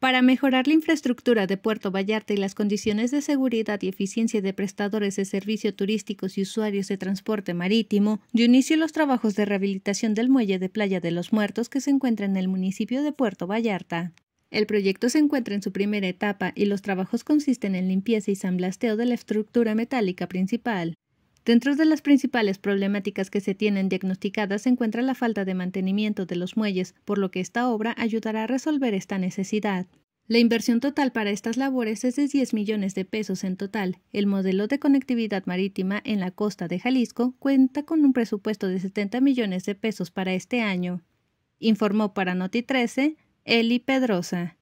Para mejorar la infraestructura de Puerto Vallarta y las condiciones de seguridad y eficiencia de prestadores de servicio turísticos y usuarios de transporte marítimo, dio inicio los trabajos de rehabilitación del muelle de Playa de los Muertos que se encuentra en el municipio de Puerto Vallarta. El proyecto se encuentra en su primera etapa y los trabajos consisten en limpieza y sanblasteo de la estructura metálica principal, Dentro de las principales problemáticas que se tienen diagnosticadas se encuentra la falta de mantenimiento de los muelles, por lo que esta obra ayudará a resolver esta necesidad. La inversión total para estas labores es de 10 millones de pesos en total. El modelo de conectividad marítima en la costa de Jalisco cuenta con un presupuesto de 70 millones de pesos para este año. Informó para Noti 13 Eli Pedrosa.